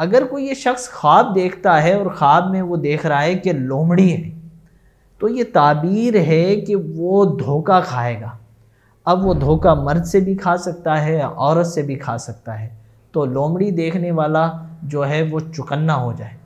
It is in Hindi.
अगर कोई ये शख्स ख्वाब देखता है और ख्वाब में वो देख रहा है कि लोमड़ी है तो ये ताबीर है कि वो धोखा खाएगा अब वो धोखा मर्द से भी खा सकता है औरत से भी खा सकता है तो लोमड़ी देखने वाला जो है वो चुकन्ना हो जाए